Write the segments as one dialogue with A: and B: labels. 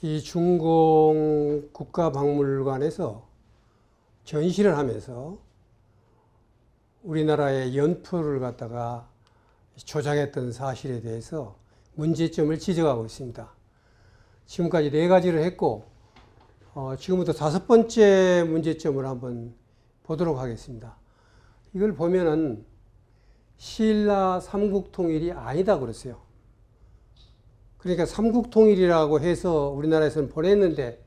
A: 이 중공 국가박물관에서 전시를 하면서 우리나라의 연표를 갖다가 조장했던 사실에 대해서 문제점을 지적하고 있습니다. 지금까지 네 가지를 했고 어, 지금부터 다섯 번째 문제점을 한번 보도록 하겠습니다. 이걸 보면은 신라 삼국통일이 아니다 그랬어요. 그러니까 삼국통일이라고 해서 우리나라에서는 보냈는데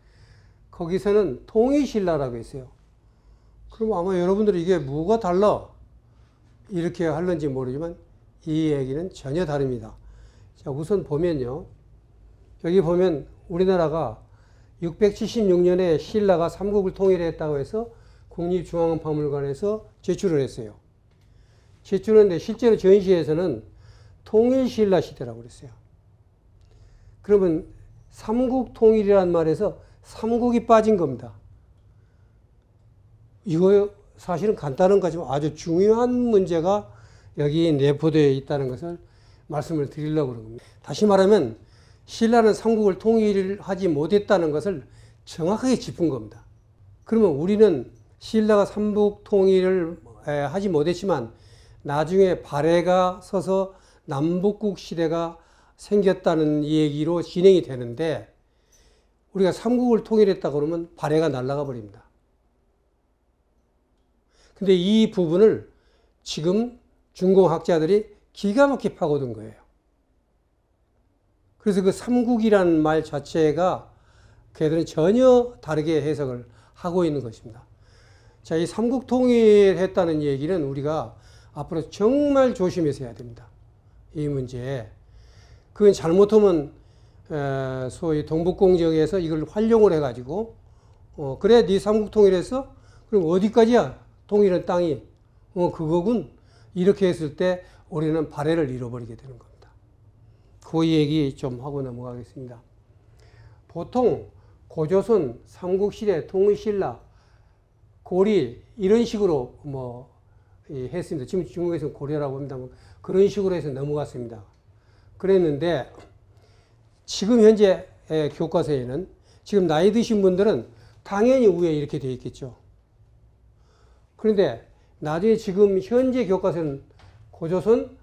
A: 거기서는 통일신라라고 했어요. 그럼 아마 여러분들이 이게 뭐가 달라 이렇게 할는지 모르지만 이 얘기는 전혀 다릅니다. 자 우선 보면요. 여기 보면 우리나라가 676년에 신라가 삼국을 통일했다고 해서 국립중앙박물관에서 제출을 했어요. 제출하는데 실제로 전시에서는 통일 신라 시대라고 그랬어요. 그러면 삼국 통일이란 말에서 삼국이 빠진 겁니다. 이거 사실은 간단한 거지만 아주 중요한 문제가 여기 내포되어 있다는 것을 말씀을 드리려고 하는 겁니다. 다시 말하면 신라는 삼국을 통일하지 못했다는 것을 정확하게 짚은 겁니다. 그러면 우리는 신라가 삼국 통일을 하지 못했지만 나중에 발해가 서서 남북국 시대가 생겼다는 얘기로 진행이 되는데 우리가 삼국을 통일했다 그러면 발해가 날아가 버립니다. 근데 이 부분을 지금 중공학자들이 기가 막히게 파고든 거예요. 그래서 그 삼국이란 말 자체가 걔들은 전혀 다르게 해석을 하고 있는 것입니다. 자, 이 삼국 통일했다는 얘기는 우리가 앞으로 정말 조심해서 해야 됩니다. 이 문제. 그건 잘못하면 어, 소위 동북공정에서 이걸 활용을 해가지고 어, 그래 네 삼국통일에서 그럼 어디까지야 통일은 땅이 어, 그거군 이렇게 했을 때 우리는 발해를 잃어버리게 되는 겁니다. 그 얘기 좀 하고 넘어가겠습니다. 보통 고조선, 삼국시대, 통일신라, 고리 이런 식으로 뭐 예, 했습니다. 지금 중국에서는 고려라고 합니다. 뭐 그런 식으로 해서 넘어갔습니다. 그랬는데 지금 현재 예, 교과서에는 지금 나이 드신 분들은 당연히 위에 이렇게 되어 있겠죠. 그런데 나중에 지금 현재 교과서는 고조선,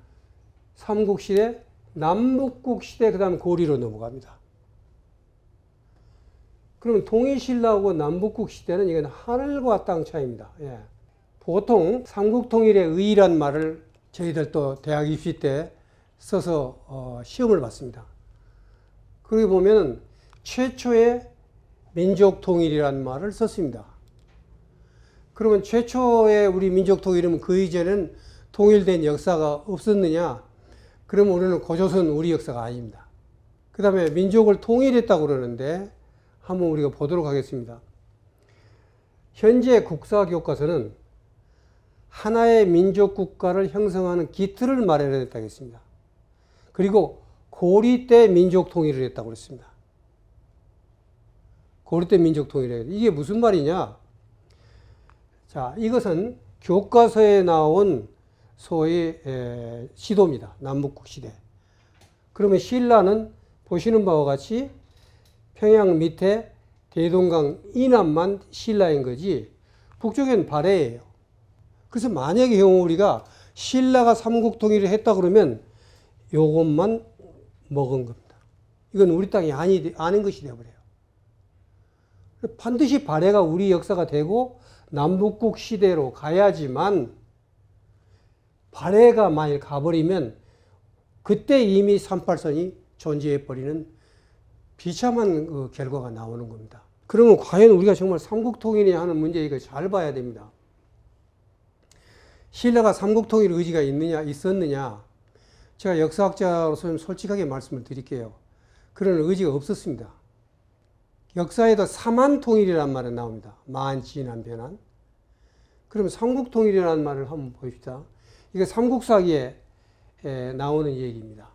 A: 삼국시대, 남북국시대, 그 다음 고리로 넘어갑니다. 그러면 동이신라하고 남북국시대는 이건 하늘과 땅 차이입니다. 예. 보통 삼국통일의 의의란 말을 저희들도 대학 입시 때 써서 어, 시험을 봤습니다. 그러게 보면 최초의 민족통일이란 말을 썼습니다. 그러면 최초의 우리 민족통일은 그이전에 통일된 역사가 없었느냐? 그러면 우리는 고조선 우리 역사가 아닙니다. 그 다음에 민족을 통일했다고 그러는데 한번 우리가 보도록 하겠습니다. 현재 국사교과서는 하나의 민족 국가를 형성하는 기틀을 마련했다고 했습니다. 그리고 고리 때 민족 통일을 했다고 했습니다. 고리 때 민족 통일을 이게 무슨 말이냐? 자, 이것은 교과서에 나온 소위 에, 시도입니다. 남북국 시대. 그러면 신라는 보시는 바와 같이 평양 밑에 대동강 이남만 신라인 거지 북쪽엔 발해예요. 그래서 만약에 경우 리가 신라가 삼국통일을 했다 그러면 요것만 먹은 겁니다. 이건 우리 땅이 아니, 아닌 것이 되버려요 반드시 발해가 우리 역사가 되고 남북국 시대로 가야지만 발해가 만일 가버리면 그때 이미 38선이 존재해버리는 비참한 그 결과가 나오는 겁니다. 그러면 과연 우리가 정말 삼국통일이 하는 문제 이걸 잘 봐야 됩니다. 신라가 삼국통일 의지가 있느냐 있었느냐 제가 역사학자로서 좀 솔직하게 말씀을 드릴게요. 그런 의지가 없었습니다. 역사에도 사만통일이란 말은 나옵니다. 만, 진한, 변한. 그럼 삼국통일이라는 말을 한번 보십시다. 이게 삼국사기에 나오는 얘기입니다.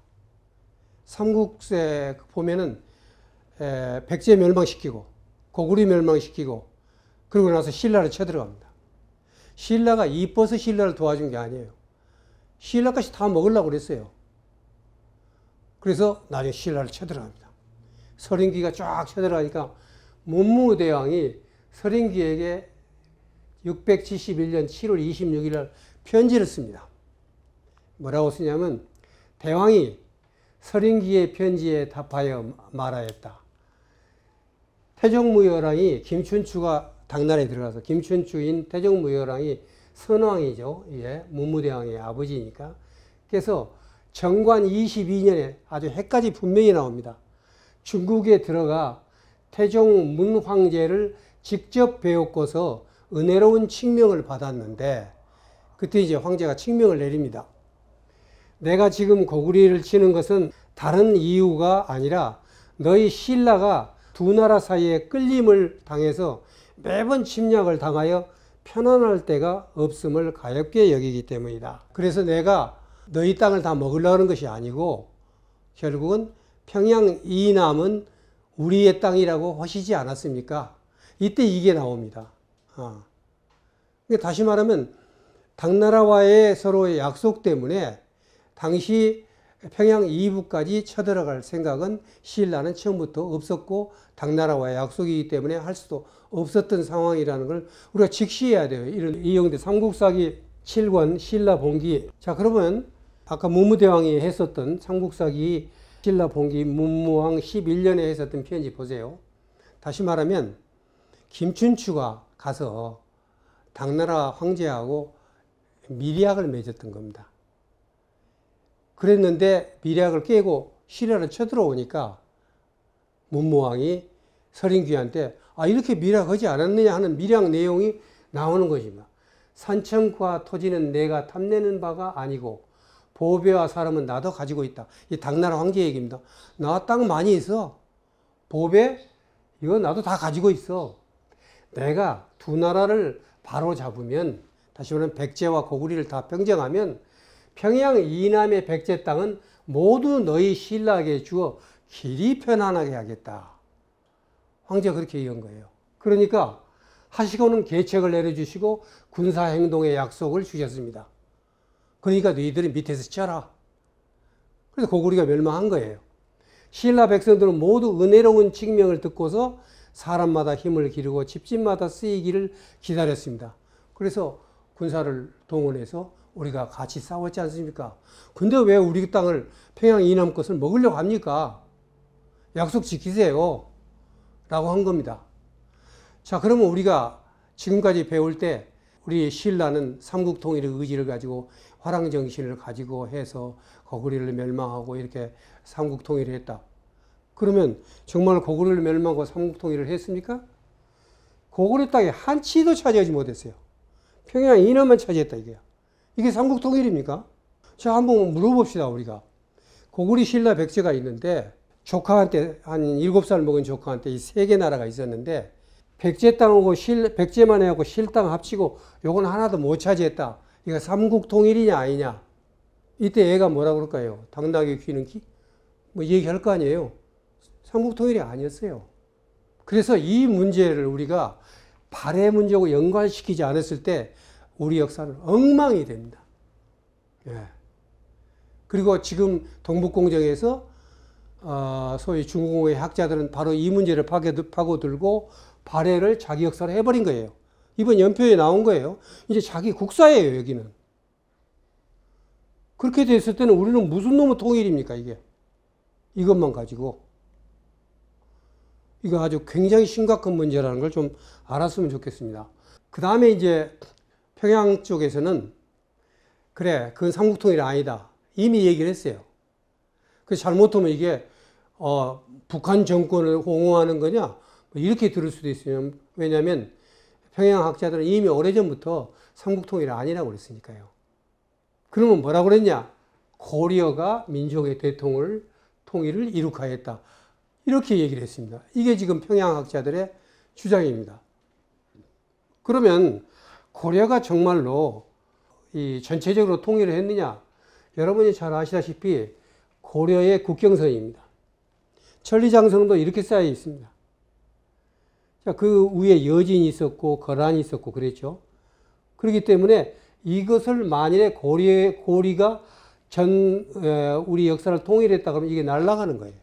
A: 삼국세 보면은 백제 멸망시키고 고구려 멸망시키고 그러고 나서 신라를 쳐들어갑니다. 신라가 이뻐서 신라를 도와준 게 아니에요. 신라까지 다 먹으려고 그랬어요. 그래서 나중에 신라를 쳐들어갑니다. 서린기가 쫙 쳐들어가니까 문무대왕이 서린기에게 671년 7월 26일 날 편지를 씁니다. 뭐라고 쓰냐면 대왕이 서린기의 편지에 답하여 말하였다. 태종무열왕이 김춘추가 당나라에 들어가서 김춘추인 태종무열왕이 선왕이죠. 예, 문무대왕의 아버지니까. 그래서 정관 22년에 아주 해까지 분명히 나옵니다. 중국에 들어가 태종 문황제를 직접 배웠고서 은혜로운 칙명을 받았는데 그때 이제 황제가 칙명을 내립니다. 내가 지금 고구리를 치는 것은 다른 이유가 아니라 너희 신라가 두 나라 사이에 끌림을 당해서 매번 침략을 당하여 편안할 때가 없음을 가엽게 여기기 때문이다. 그래서 내가 너희 땅을 다 먹으려는 것이 아니고 결국은 평양 이남은 우리의 땅이라고 하시지 않았습니까? 이때 이게 나옵니다. 아. 다시 말하면 당나라와의 서로의 약속 때문에 당시 평양 이북까지 쳐들어갈 생각은 신라는 처음부터 없었고 당나라와의 약속이기 때문에 할 수도 없었던 상황이라는 걸 우리가 직시해야 돼요. 이런 이영대 삼국사기 7권 신라 봉기. 자 그러면 아까 문무대왕이 했었던 삼국사기 신라 봉기 문무왕 11년에 했었던 편지 보세요. 다시 말하면 김춘추가 가서 당나라 황제하고 미리약을 맺었던 겁니다. 그랬는데 미략을 깨고 시련을 쳐들어오니까 문무왕이 서린귀한테 아 이렇게 미략하지 않았느냐 하는 미략 내용이 나오는 것입니다. 뭐. 산천과 토지는 내가 탐내는 바가 아니고 보배와 사람은 나도 가지고 있다. 이 당나라 황제 얘기입니다. 나 땅 많이 있어. 보배 이거 나도 다 가지고 있어. 내가 두 나라를 바로 잡으면 다시 말하면 백제와 고구리를다병정하면 평양 이남의 백제 땅은 모두 너희 신라에게 주어 길이 편안하게 하겠다. 황제가 그렇게 얘기 거예요. 그러니까 하시고는 계책을 내려주시고 군사행동의 약속을 주셨습니다. 그러니까 너희들이 밑에서 쪄라. 그래서 고구리가 멸망한 거예요. 신라 백성들은 모두 은혜로운 칙명을 듣고서 사람마다 힘을 기르고 집집마다 쓰이기를 기다렸습니다. 그래서 군사를 동원해서 우리가 같이 싸웠지 않습니까? 근데 왜 우리 땅을 평양 이남 것을 먹으려고 합니까? 약속 지키세요. 라고 한 겁니다. 자, 그러면 우리가 지금까지 배울 때 우리 신라는 삼국통일의 의지를 가지고 화랑정신을 가지고 해서 고구려를 멸망하고 이렇게 삼국통일을 했다. 그러면 정말 고구려를 멸망하고 삼국통일을 했습니까? 고구려 땅에 한치도 차지하지 못했어요. 평양 이남만 차지했다 이게 이게 삼국통일입니까? 자, 한번 물어봅시다, 우리가. 고구리 신라 백제가 있는데, 조카한테, 한 7살 먹은 조카한테 이 세 개 나라가 있었는데, 백제 땅하고 실, 백제만 해갖고 실땅 합치고, 요건 하나도 못 차지했다. 이거 삼국통일이냐, 아니냐. 이때 애가 뭐라 그럴까요? 당나귀 귀는기? 뭐 얘기할 거 아니에요. 삼국통일이 아니었어요. 그래서 이 문제를 우리가 발해 문제하고 연관시키지 않았을 때 우리 역사는 엉망이 됩니다. 예. 그리고 지금 동북공정에서 어, 소위 중국의 학자들은 바로 이 문제를 파고들고 발해를 자기 역사를 해버린 거예요. 이번 연표에 나온 거예요. 이제 자기 국사예요, 여기는. 그렇게 됐을 때는 우리는 무슨 놈의 통일입니까, 이게? 이것만 가지고. 이거 아주 굉장히 심각한 문제라는 걸 좀 알았으면 좋겠습니다. 그 다음에 이제 평양 쪽에서는 그래 그건 삼국통일 아니다 이미 얘기를 했어요. 그 잘못하면 이게 어, 북한 정권을 옹호하는 거냐 뭐 이렇게 들을 수도 있어요. 왜냐하면 평양 학자들은 이미 오래전부터 삼국통일이 아니라고 그랬으니까요. 그러면 뭐라고 그랬냐? 고려가 민족의 대통을 통일을 이룩하였다. 이렇게 얘기를 했습니다. 이게 지금 평양 학자들의 주장입니다. 그러면 고려가 정말로 이 전체적으로 통일을 했느냐? 여러분이 잘 아시다시피 고려의 국경선입니다. 천리장성도 이렇게 쌓여 있습니다. 자, 그 위에 여진이 있었고 거란이 있었고 그랬죠. 그렇기 때문에 이것을 만일에 고리의 고리가 전 에, 우리 역사를 통일했다 그러면 이게 날아가는 거예요.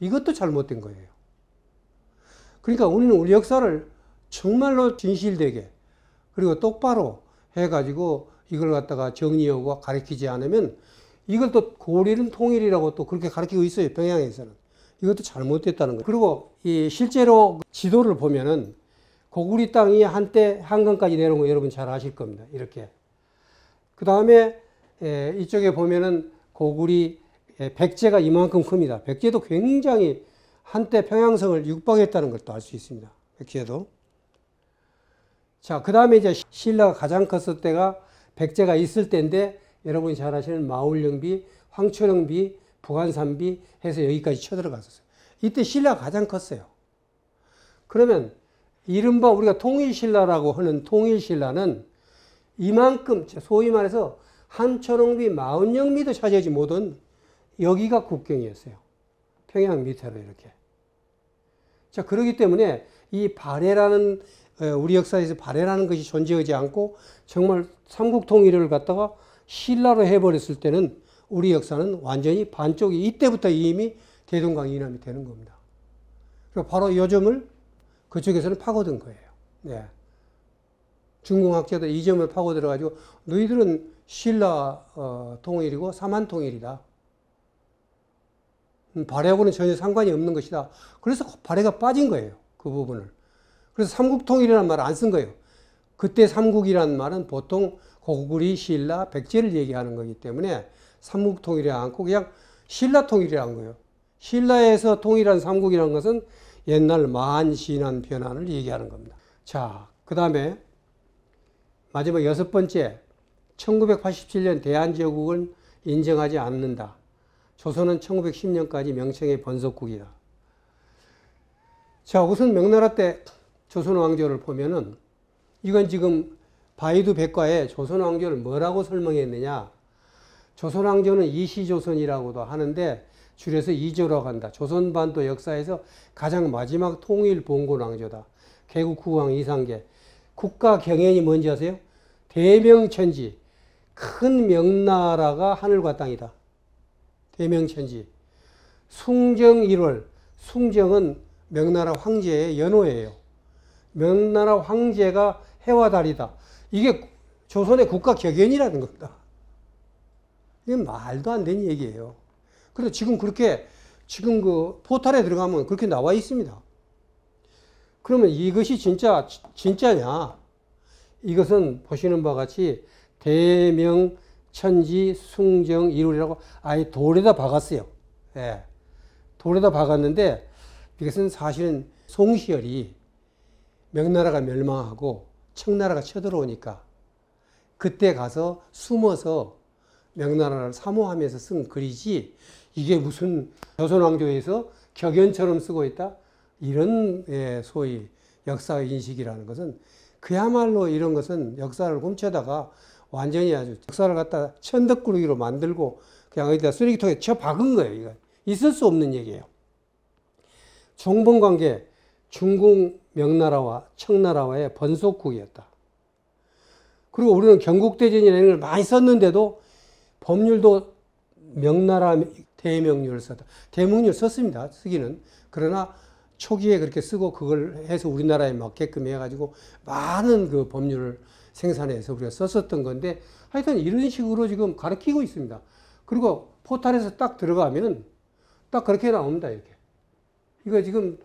A: 이것도 잘못된 거예요. 그러니까 우리는 우리 역사를 정말로 진실되게 그리고 똑바로 해가지고 이걸 갖다가 정리하고 가르키지 않으면 이걸 또 고리는 통일이라고 또 그렇게 가르키고 있어요. 평양에서는. 이것도 잘못됐다는 거예요. 그리고 이 실제로 지도를 보면은 고구리 땅이 한때 한강까지 내려온 거 여러분 잘 아실 겁니다. 이렇게. 그 다음에 이쪽에 보면은 고구리 백제가 이만큼 큽니다. 백제도 굉장히 한때 평양성을 육박했다는 것도 알 수 있습니다. 백제도. 자, 그 다음에 이제 신라가 가장 컸을 때가 백제가 있을 때인데 여러분이 잘 아시는 마을령비 황초령비, 부관산비 해서 여기까지 쳐들어갔었어요. 이때 신라가 가장 컸어요. 그러면 이른바 우리가 통일신라라고 하는 통일신라는 이만큼 소위 말해서 한초롱비, 마을령미도 차지하지 못한 여기가 국경이었어요. 평양 밑으로 이렇게. 자, 그러기 때문에 이 발해라는 예, 우리 역사에서 발해라는 것이 존재하지 않고 정말 삼국 통일을 갖다가 신라로 해버렸을 때는 우리 역사는 완전히 반쪽이 이때부터 이미 대동강 이남이 되는 겁니다. 그러니까 바로 요점을 그쪽에서는 파고든 거예요. 네. 중공학자들 이 점을 파고들어가지고 너희들은 신라 어, 통일이고 사만 통일이다. 음, 발해하고는 전혀 상관이 없는 것이다. 그래서 발해가 빠진 거예요. 그 부분을. 그래서 삼국통일이라는 말을 안 쓴 거예요. 그때 삼국이라는 말은 보통 고구리, 신라, 백제를 얘기하는 거기 때문에 삼국통일이 않고 그냥 신라통일이라는 거예요. 신라에서 통일한 삼국이라는 것은 옛날 만신한 변환을 얘기하는 겁니다. 자, 그 다음에 마지막 여섯 번째, 1987년 대한제국을 인정하지 않는다. 조선은 1910년까지 명칭의 번속국이다. 자, 우선 명나라 때 조선왕조를 보면은 이건 지금 바이두 백과에 조선왕조를 뭐라고 설명했느냐. 조선왕조는 이시조선이라고도 하는데 줄여서 이조라고 한다. 조선반도 역사에서 가장 마지막 통일 봉건왕조다. 개국후왕 이상계. 국가 경연이 뭔지 아세요? 대명천지. 큰 명나라가 하늘과 땅이다. 대명천지. 숭정 1월. 숭정은 명나라 황제의 연호예요. 명나라 황제가 해와 달이다. 이게 조선의 국가 격연이라는 겁니다. 이건 말도 안 되는 얘기예요. 그런데 지금 그렇게 지금 그 포탈에 들어가면 그렇게 나와 있습니다. 그러면 이것이 진짜 진짜냐? 이것은 보시는 바와 같이 대명 천지 숭정 이룰이라고 아예 돌에다 박았어요. 예. 돌에다 박았는데 이것은 사실은 송시열이 명나라가 멸망하고 청나라가 쳐들어오니까 그때 가서 숨어서 명나라를 사모하면서 쓴 글이지 이게 무슨 조선왕조에서 격연처럼 쓰고 있다 이런 예, 소위 역사 인식이라는 것은 그야말로 이런 것은 역사를 훔쳐다가 완전히 아주 역사를 갖다 천덕꾸러기로 만들고 그냥 어디다 쓰레기통에 쳐 박은 거예요. 이거 있을 수 없는 얘기예요. 종본관계 중국 명나라와 청나라와의 번속국이었다. 그리고 우리는 경국대전이라는 걸 많이 썼는데도 법률도 명나라 대명률을 썼다. 대명률 썼습니다. 쓰기는. 그러나 초기에 그렇게 쓰고 그걸 해서 우리나라에 맞게끔 해가지고 많은 그 법률을 생산해서 우리가 썼었던 건데 하여튼 이런 식으로 지금 가르키고 있습니다. 그리고 포탈에서 딱 들어가면 딱 그렇게 나옵니다. 이렇게. 이거 지금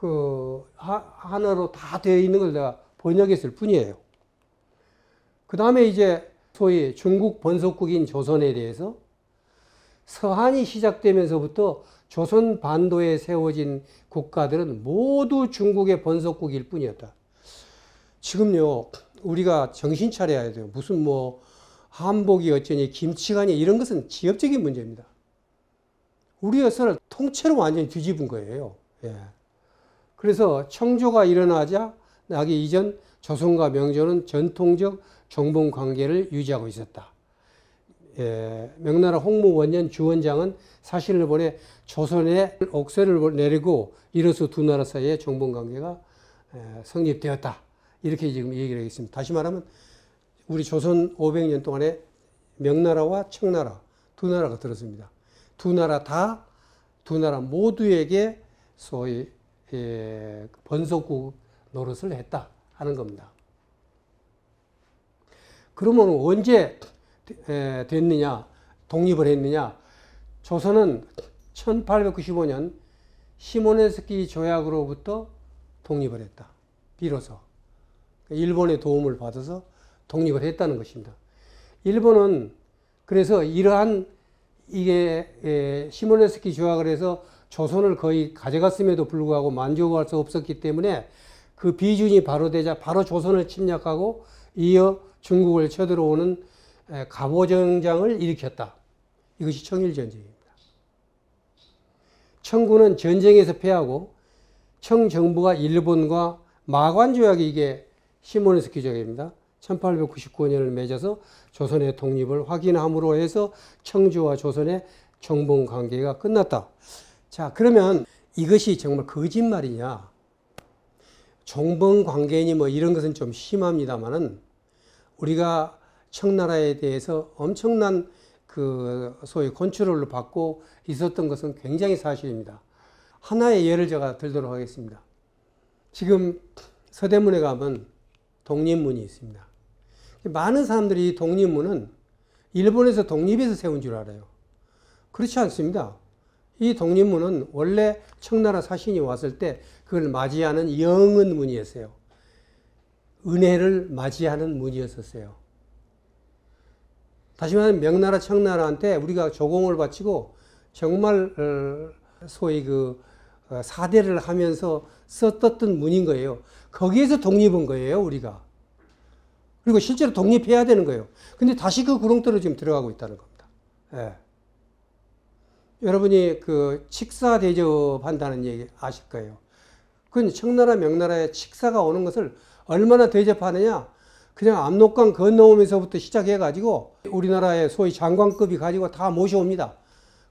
A: 그 하나로 다 되어 있는 걸 내가 번역했을 뿐이에요. 그 다음에 이제 소위 중국 번속국인 조선에 대해서 서한이 시작되면서부터 조선 반도에 세워진 국가들은 모두 중국의 번속국일 뿐이었다. 지금요, 우리가 정신 차려야 돼요. 무슨 뭐, 한복이 어쩌니, 김치가니, 이런 것은 지엽적인 문제입니다. 우리 역사를 통째로 완전히 뒤집은 거예요. 예. 그래서 청조가 일어나자 나기 이전 조선과 명조는 전통적 정봉 관계를 유지하고 있었다. 예, 명나라 홍무원년 주원장은 사신을 보내 조선에 옥세를 내리고 이로써 두 나라 사이의 정봉 관계가 예, 성립되었다. 이렇게 지금 얘기를 하겠습니다. 다시 말하면 우리 조선 500년 동안에 명나라와 청나라 두 나라가 들었습니다. 두 나라 다 두 나라 모두에게 소위 예, 번속국 노릇을 했다 하는 겁니다. 그러면 언제 됐느냐, 독립을 했느냐? 조선은 1895년 시모네스키 조약으로부터 독립을 했다. 비로소 일본의 도움을 받아서 독립을 했다는 것입니다. 일본은 그래서 이러한 이게 시모네스키 조약을 해서 조선을 거의 가져갔음에도 불구하고 만족할 수 없었기 때문에 그 비준이 바로 되자 바로 조선을 침략하고 이어 중국을 쳐들어오는 갑오정장을 일으켰다. 이것이 청일전쟁입니다. 청군은 전쟁에서 패하고 청정부가 일본과 마관조약이 이게 시몬스키 조입니다 1899년을 맺어서 조선의 독립을 확인함으로 해서 청주와 조선의 정봉 관계가 끝났다. 자, 그러면 이것이 정말 거짓말이냐? 종범 관계니 뭐 이런 것은 좀 심합니다만은 우리가 청나라에 대해서 엄청난 그 소위 컨트롤로 받고 있었던 것은 굉장히 사실입니다. 하나의 예를 제가 들도록 하겠습니다. 지금 서대문에 가면 독립문이 있습니다. 많은 사람들이 독립문은 일본에서 독립해서 세운 줄 알아요. 그렇지 않습니다. 이 독립문은 원래 청나라 사신이 왔을 때 그걸 맞이하는 영은 문이었어요. 은혜를 맞이하는 문이었었어요. 다시 말하면 명나라 청나라한테 우리가 조공을 바치고 정말 어, 소위 그 어, 사대를 하면서 썼던 문인 거예요. 거기에서 독립한 거예요, 우리가. 그리고 실제로 독립해야 되는 거예요. 근데 다시 그 구렁대로 지금 들어가고 있다는 겁니다. 예. 여러분이 그 칙사 대접한다는 얘기 아실 거예요. 그 청나라 명나라에 칙사가 오는 것을 얼마나 대접하느냐 그냥 압록강 건너오면서부터 시작해 가지고 우리나라의 소위 장관급이 가지고 다 모셔옵니다.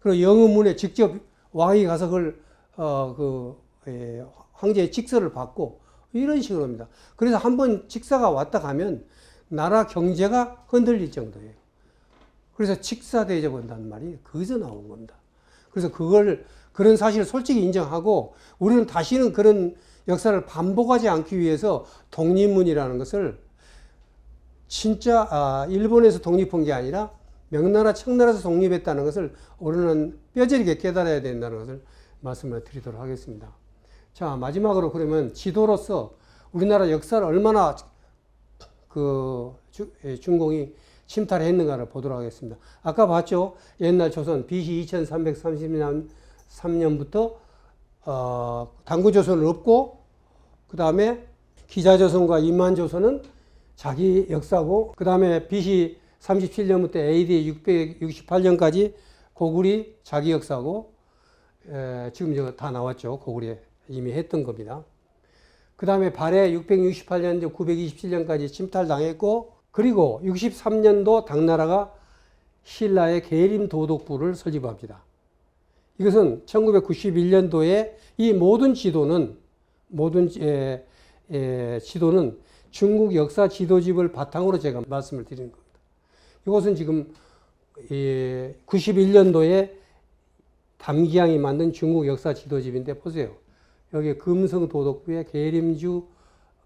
A: 그리고 영음문에 직접 왕이 가서 그걸 어그 예, 황제의 직서를 받고 이런 식으로 합니다. 그래서 한번 직사가 왔다 가면 나라 경제가 흔들릴 정도예요. 그래서 직사 대접한단 말이 거기서 나온 겁니다. 그래서 그걸 그런 사실을 솔직히 인정하고 우리는 다시는 그런 역사를 반복하지 않기 위해서 독립문이라는 것을 진짜 아, 일본에서 독립한 게 아니라 명나라 청나라에서 독립했다는 것을 우리는 뼈저리게 깨달아야 된다는 것을 말씀을 드리도록 하겠습니다. 자 마지막으로 그러면 지도로서 우리나라 역사를 얼마나 그 중공이 침탈 했는가를 보도록 하겠습니다. 아까 봤죠? 옛날 조선 BC 2333년부터 어, 당구조선을 엎고 그 다음에 기자조선과 임만조선은 자기 역사고 그 다음에 BC 37년부터 AD 668년까지 고구리 자기 역사고 에, 지금 이거 다 나왔죠. 고구리 이미 했던 겁니다. 그 다음에 발해 668년 927년까지 침탈당했고 그리고 63년도 당나라가 신라의 계림 도독부를 설립합니다. 이것은 1991년도에 이 모든 지도는 모든 에, 에, 지도는 중국 역사 지도집을 바탕으로 제가 말씀을 드리는 겁니다. 이것은 지금 91년도에 담기양이 만든 중국 역사 지도집인데 보세요. 여기 금성 도덕부의 계림주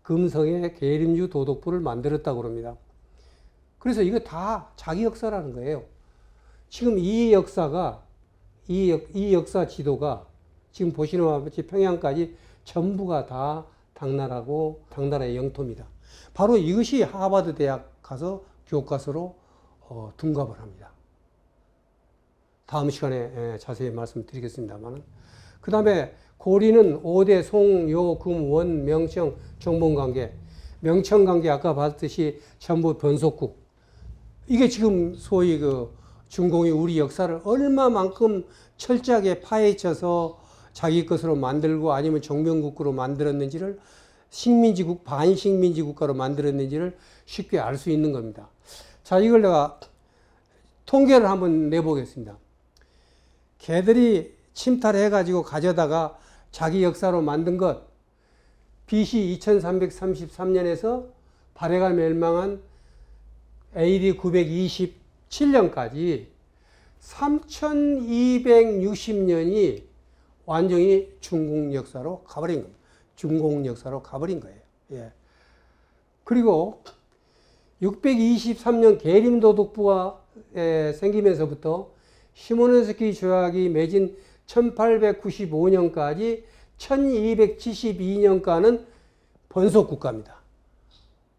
A: 금성의 계림주 도덕부를 만들었다고 합니다. 그래서 이거 다 자기 역사라는 거예요. 지금 이 역사가 이, 역, 이 역사 지도가 지금 보시는 바 같이 평양까지 전부가 다 당나라고 당나라의 영토입니다. 바로 이것이 하버드 대학 가서 교과서로 어, 둔갑을 합니다. 다음 시간에 예, 자세히 말씀드리겠습니다만 그 다음에 고리는 5대 송, 요, 금, 원, 명청, 정봉관계 명청관계 아까 봤듯이 전부 변속국 이게 지금 소위 그 중공이 우리 역사를 얼마만큼 철저하게 파헤쳐서 자기 것으로 만들고 아니면 정명국으로 만들었는지를 식민지국, 반식민지 국가로 만들었는지를 쉽게 알 수 있는 겁니다. 자, 이걸 내가 통계를 한번 내보겠습니다. 개들이 침탈해가지고 가져다가 자기 역사로 만든 것, BC 2333년에서 발해가 멸망한 AD 927년까지 3260년이 완전히 중국 역사로 가버린 겁니다. 중국 역사로 가버린 거예요. 예. 그리고 623년 계림도 독부가 생기면서부터 시모네스키 조약이 맺은 1895년까지 1272년간은 번속국가입니다.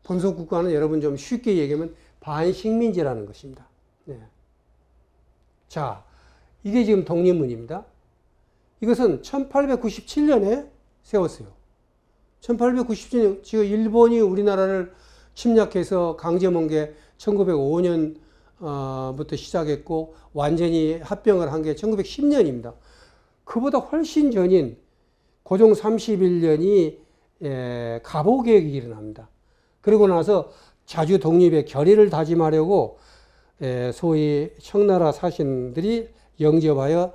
A: 번속국가는 여러분 좀 쉽게 얘기하면 반식민지라는 것입니다. 네. 자, 이게 지금 독립문입니다. 이것은 1897년에 세웠어요. 1897년, 지금 일본이 우리나라를 침략해서 강제몬 게 1905년부터 어, 시작했고, 완전히 합병을 한 게 1910년입니다. 그보다 훨씬 전인 고종 31년이 예, 가보계획이 일어납니다. 그리고 나서 자주 독립의 결의를 다짐하려고 예, 소위 청나라 사신들이 영접하여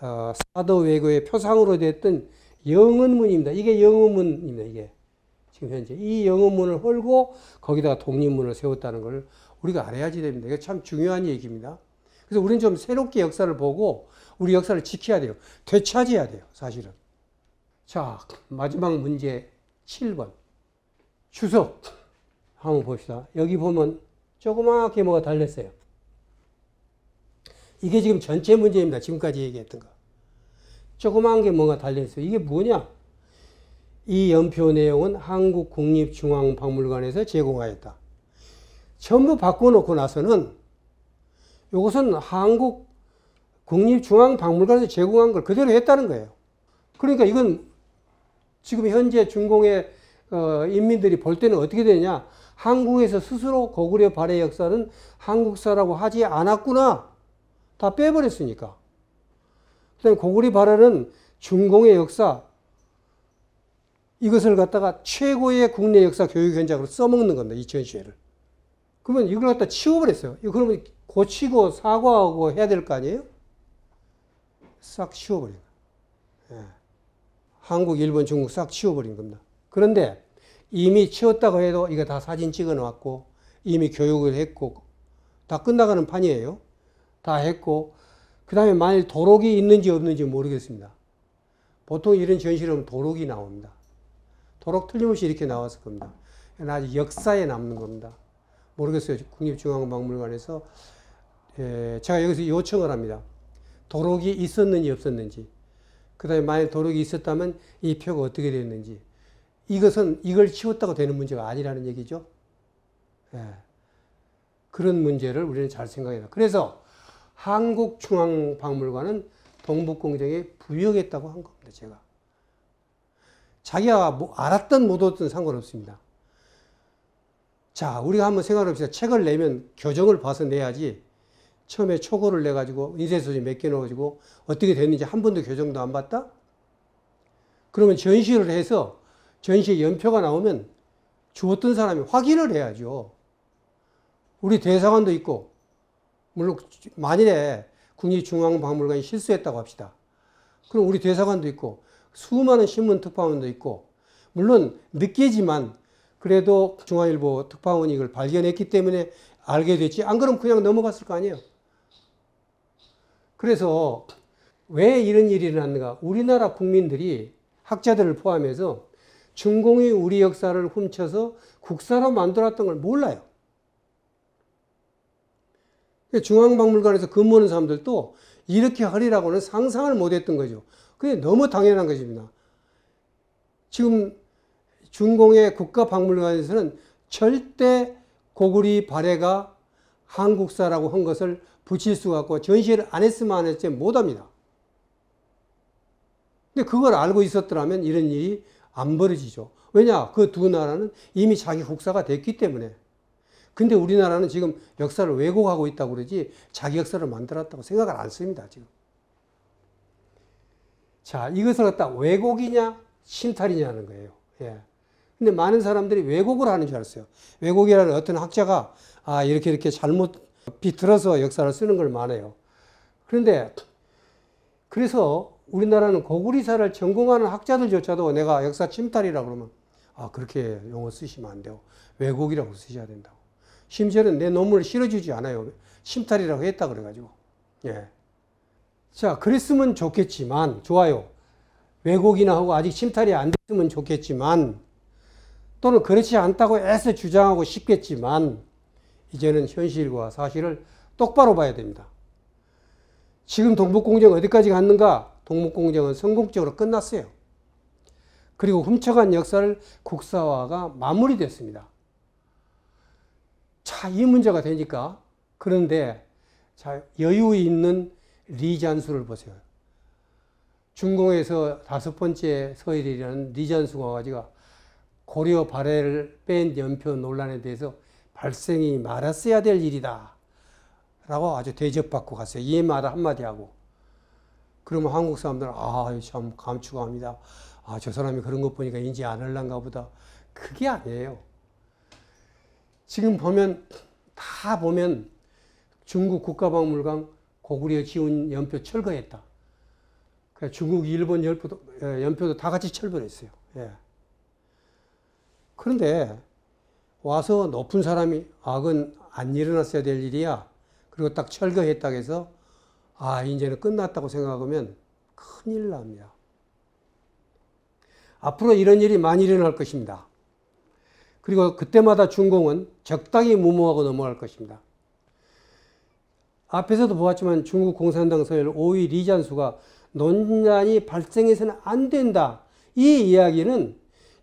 A: 어, 사도 외교의 표상으로 됐던 영은문입니다. 이게 영은문입니다. 이게 지금 현재 이 영은문을 헐고 거기다가 독립문을 세웠다는 걸 우리가 알아야지 됩니다. 이게 참 중요한 얘기입니다. 그래서 우리는 좀 새롭게 역사를 보고 우리 역사를 지켜야 돼요. 되찾아야 돼요. 사실은. 자 마지막 문제 7번 추석 한번 봅시다. 여기 보면 조그맣게 뭐가 달렸어요. 이게 지금 전체 문제입니다. 지금까지 얘기했던 거. 조그만 게 뭔가 달려있어요. 이게 뭐냐? 이 연표 내용은 한국국립중앙박물관에서 제공하였다. 전부 바꿔놓고 나서는 이것은 한국국립중앙박물관에서 제공한 걸 그대로 했다는 거예요. 그러니까 이건 지금 현재 중공의 어, 인민들이 볼 때는 어떻게 되냐? 한국에서 스스로 고구려 발해 역사는 한국사라고 하지 않았구나. 다 빼버렸으니까. 그다음 에 고구려 발해는 중공의 역사 이것을 갖다가 최고의 국내 역사 교육 현장으로 써먹는 겁니다. 이천시회를 그러면 이걸 갖다 치워버렸어요. 이거 그러면 고치고 사과하고 해야 될 거 아니에요? 싹 치워버린 거예요. 예. 한국, 일본, 중국 싹 치워버린 겁니다. 그런데 이미 치웠다고 해도 이거 다 사진 찍어 놓았고 이미 교육을 했고 다 끝나가는 판이에요. 다 했고 그 다음에 만일 도록이 있는지 없는지 모르겠습니다. 보통 이런 전시를 도록이 나옵니다. 도록 틀림없이 이렇게 나왔을 겁니다. 아직 역사에 남는 겁니다. 모르겠어요. 국립중앙박물관에서 예, 제가 여기서 요청을 합니다. 도록이 있었는지 없었는지 그 다음에 만일 도록이 있었다면 이 표가 어떻게 되었는지 이것은 이걸 치웠다고 되는 문제가 아니라는 얘기죠. 예. 그런 문제를 우리는 잘 생각해라. 그래서 한국중앙박물관은 동북공정에 부역했다고 한 겁니다. 제가. 자기가 뭐 알았던 못알았 상관없습니다. 자, 우리가 한번 생각해봅시다. 책을 내면 교정을 봐서 내야지 처음에 초고를 내가지고 인쇄소지 몇 개 넣어가지고 어떻게 됐는지 한 번도 교정도 안 봤다? 그러면 전시를 해서 전시에 연표가 나오면 죽었던 사람이 확인을 해야죠. 우리 대사관도 있고, 물론 만일에 국립중앙박물관이 실수했다고 합시다. 그럼 우리 대사관도 있고, 수많은 신문 특파원도 있고, 물론 늦게지만 그래도 중앙일보 특파원이 이걸 발견했기 때문에 알게 됐지. 안 그럼 그냥 넘어갔을 거 아니에요. 그래서 왜 이런 일이 났는가? 우리나라 국민들이 학자들을 포함해서 중공이 우리 역사를 훔쳐서 국사로 만들었던 걸 몰라요. 중앙박물관에서 근무하는 사람들도 이렇게 하리라고는 상상을 못했던 거죠. 그게 너무 당연한 것입니다. 지금 중공의 국가박물관에서는 절대 고구리 발해가 한국사라고 한 것을 붙일 수가 없고 전시를 안 했으면 안 했지 못합니다. 근데 그걸 알고 있었더라면 이런 일이 안 벌어지죠. 왜냐? 그 두 나라는 이미 자기 국사가 됐기 때문에. 근데 우리나라는 지금 역사를 왜곡하고 있다고 그러지 자기 역사를 만들었다고 생각을 안 씁니다, 지금. 자, 이것을 갖다 왜곡이냐, 신탈이냐는 거예요. 예. 근데 많은 사람들이 왜곡을 하는 줄 알았어요. 왜곡이라는 어떤 학자가 아, 이렇게 이렇게 잘못 비틀어서 역사를 쓰는 걸 말해요. 그런데 그래서 우리나라는 고구리사를 전공하는 학자들조차도 내가 역사 침탈이라 그러면 아 그렇게 용어 쓰시면 안 돼요. 왜곡이라고 쓰셔야 된다고. 심지어는 내 논문을 실어주지 않아요. 침탈이라고 했다 그래가지고. 예. 자 그랬으면 좋겠지만 좋아요. 왜곡이나 하고 아직 침탈이 안 됐으면 좋겠지만 또는 그렇지 않다고 애써 주장하고 싶겠지만 이제는 현실과 사실을 똑바로 봐야 됩니다. 지금 동북공정 어디까지 갔는가? 동목공정은 성공적으로 끝났어요. 그리고 훔쳐간 역사를 국사화가 마무리됐습니다. 자, 이 문제가 되니까 그런데 자, 여유 있는 리잔수를 보세요. 중공에서 다섯 번째 서일이라는 리잔수가 가지고 고려 발해를 뺀 연표 논란에 대해서 발생이 말았어야 될 일이다. 라고 아주 대접받고 갔어요. 이해마 한마디 하고. 그러면 한국 사람들은 아, 참 감추합니다. 아, 저 사람이 그런 것 보니까 인지 안 할란가 보다. 그게 아니에요. 지금 보면 다 보면 중국 국가박물관 고구려 지운 연표 철거했다. 그러니까 중국, 일본 연표도, 예, 연표도 다 같이 철거했어요. 예. 그런데 와서 높은 사람이 악은 안 일어났어야 될 일이야. 그리고 딱 철거했다 해서 아, 이제는 끝났다고 생각하면 큰일 납니다. 앞으로 이런 일이 많이 일어날 것입니다. 그리고 그때마다 중공은 적당히 무모하고 넘어갈 것입니다. 앞에서도 보았지만 중국 공산당 서열 5위 리잔수가 논란이 발생해서는 안 된다. 이 이야기는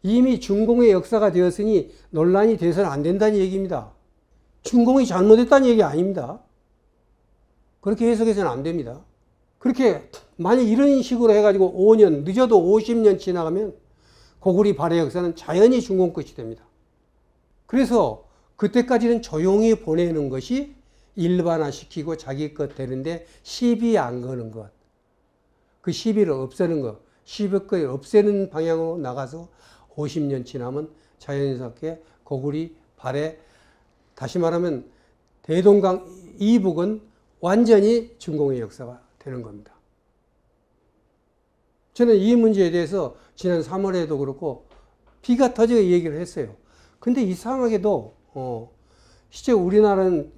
A: 이미 중공의 역사가 되었으니 논란이 돼서는 안 된다는 얘기입니다. 중공이 잘못했다는 얘기 아닙니다. 그렇게 해석해서는 안 됩니다. 그렇게 만약 이런 식으로 해가지고 5년 늦어도 50년 지나가면 고구리 발해 역사는 자연히 중공 끝이 됩니다. 그래서 그때까지는 조용히 보내는 것이 일반화시키고 자기 것 되는데 시비 안 거는 것. 그 시비를 없애는 것. 시비거리 없애는 방향으로 나가서 50년 지나면 자연스럽게 고구리 발해 다시 말하면 대동강 이북은 완전히 중공의 역사가 되는 겁니다. 저는 이 문제에 대해서 지난 3월에도 그렇고 비가 터지고 얘기를 했어요. 근데 이상하게도 어, 실제 우리나라는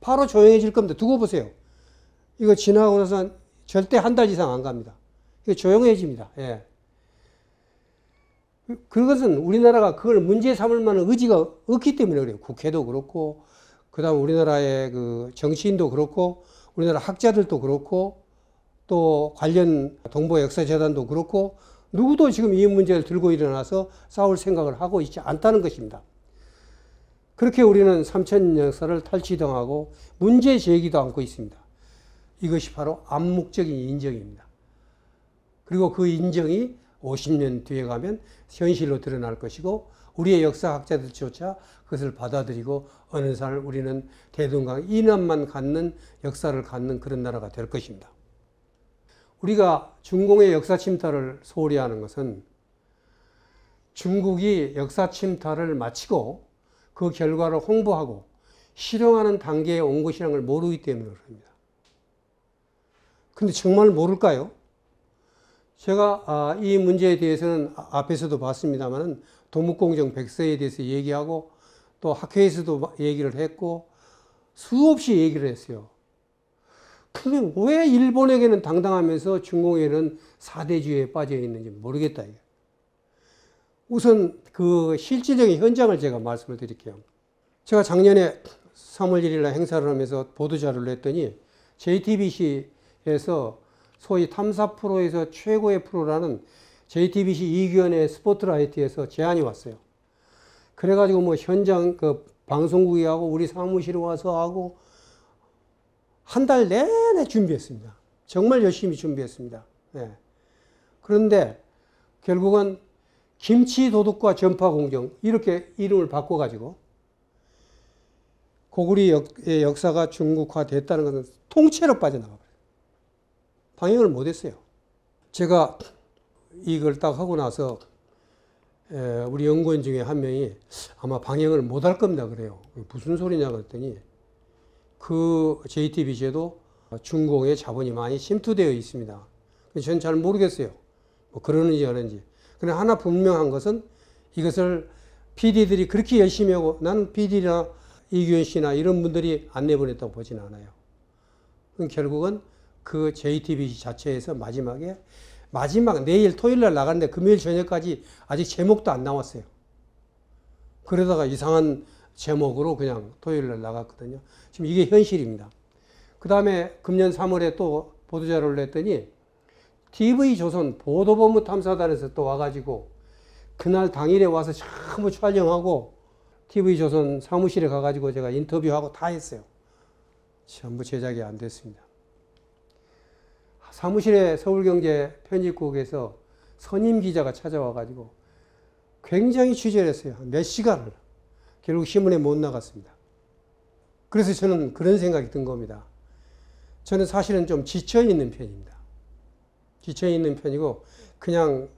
A: 바로 조용해질 겁니다. 두고 보세요. 이거 지나고 나서 절대 한 달 이상 안 갑니다. 이거 조용해집니다. 예. 그것은 우리나라가 그걸 문제 삼을 만한 의지가 없기 때문에 그래요. 국회도 그렇고 그 다음 우리나라의 그 정치인도 그렇고 우리나라 학자들도 그렇고 또 관련 동보 역사재단도 그렇고 누구도 지금 이 문제를 들고 일어나서 싸울 생각을 하고 있지 않다는 것입니다. 그렇게 우리는 삼천 역사를 탈취당하고 문제 제기도 않고 있습니다. 이것이 바로 암묵적인 인정입니다. 그리고 그 인정이 50년 뒤에 가면 현실로 드러날 것이고 우리의 역사학자들조차 그것을 받아들이고 어느 날 우리는 대동강 이남만 갖는 역사를 갖는 그런 나라가 될 것입니다. 우리가 중공의 역사 침탈을 소홀히 하는 것은 중국이 역사 침탈을 마치고 그 결과를 홍보하고 실용하는 단계에 온 것이라는 걸 모르기 때문에 그렇니다그런데 정말 모를까요? 제가 아, 이 문제에 대해서는 아, 앞에서도 봤습니다만 도무공정 100세에 대해서 얘기하고 또 학회에서도 얘기를 했고 수없이 얘기를 했어요. 근데 왜 일본에게는 당당하면서 중국에는 사대주의에 빠져 있는지 모르겠다. 우선 그 실질적인 현장을 제가 말씀을 드릴게요. 제가 작년에 3월 1일 날 행사를 하면서 보도자료를 냈더니 JTBC에서 소위 탐사 프로에서 최고의 프로라는 JTBC 이규현의 스포트라이트에서 제안이 왔어요. 그래가지고 뭐 현장 그 방송국이 하고 우리 사무실에 와서 하고 한 달 내내 준비했습니다. 정말 열심히 준비했습니다. 네. 그런데 결국은 김치 도둑과 전파 공정 이렇게 이름을 바꿔가지고 고구리 역, 역사가 중국화됐다는 것은 통째로 빠져나가 방향을 못했어요. 제가 이걸 딱 하고 나서 우리 연구원 중에 한 명이 아마 방향을 못 할 겁니다 그래요. 무슨 소리냐 그랬더니 그 JTBC에도 중공의 자본이 많이 침투되어 있습니다. 저는 잘 모르겠어요. 뭐 그러는지 하는지. 그러나 하나 분명한 것은 이것을 PD들이 그렇게 열심히 하고 나는 PD나 이규현 씨나 이런 분들이 안 내보냈다고 보진 않아요. 결국은 그 JTBC 자체에서 마지막에 마지막 내일 토요일 날 나갔는데 금요일 저녁까지 아직 제목도 안 나왔어요. 그러다가 이상한 제목으로 그냥 토요일 날 나갔거든요. 지금 이게 현실입니다. 그 다음에 금년 3월에 또 보도자료를 냈더니 TV조선 보도본부 탐사단에서 또 와가지고 그날 당일에 와서 전부 촬영하고 TV조선 사무실에 가가지고 제가 인터뷰하고 다 했어요. 전부 제작이 안 됐습니다. 사무실에 서울경제 편집국에서 선임 기자가 찾아와가지고 굉장히 취재를 했어요. 몇 시간을. 결국 신문에 못 나갔습니다. 그래서 저는 그런 생각이 든 겁니다. 저는 사실은 좀 지쳐있는 편입니다. 지쳐있는 편이고 그냥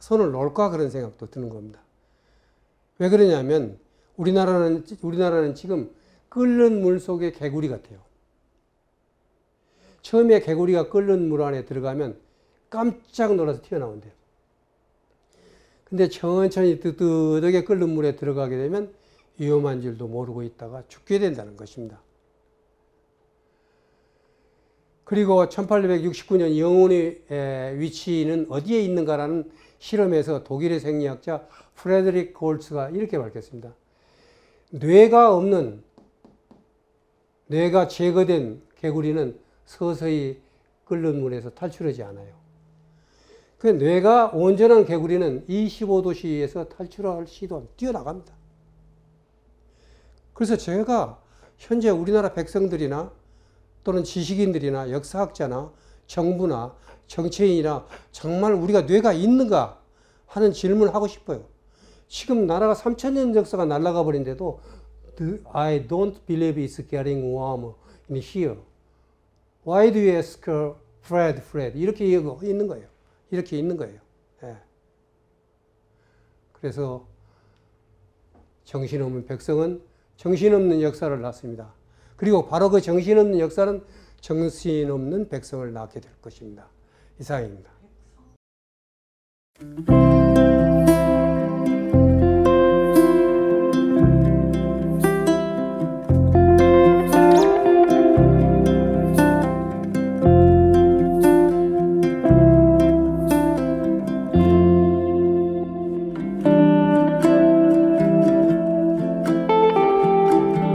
A: 손을 놓을까 그런 생각도 드는 겁니다. 왜 그러냐면 우리나라는, 우리나라는 지금 끓는 물속에 개구리 같아요. 처음에 개구리가 끓는 물 안에 들어가면 깜짝 놀라서 튀어나온대요. 근데 천천히 뜨뜻하게 끓는 물에 들어가게 되면 위험한 줄도 모르고 있다가 죽게 된다는 것입니다. 그리고 1869년 영혼의 위치는 어디에 있는가라는 실험에서 독일의 생리학자 프레드릭 골츠가 이렇게 밝혔습니다. 뇌가 없는 뇌가 제거된 개구리는 서서히 끓는 물에서 탈출하지 않아요. 그 뇌가 온전한 개구리는 25도씨에서 탈출할 시도하면 뛰어나갑니다. 그래서 제가 현재 우리나라 백성들이나 또는 지식인들이나 역사학자나 정부나 정치인이나 정말 우리가 뇌가 있는가 하는 질문을 하고 싶어요. 지금 나라가 3천년 역사가 날아가 버린데도 I don't believe it's getting warm in here. Why do you ask Fred, Fred? 이렇게 있는 거예요. 이렇게 있는 거예요. 예. 그래서 정신없는 백성은 정신없는 역사를 낳습니다. 그리고 바로 그 정신없는 역사는 정신없는 백성을 낳게 될 것입니다. 이상입니다.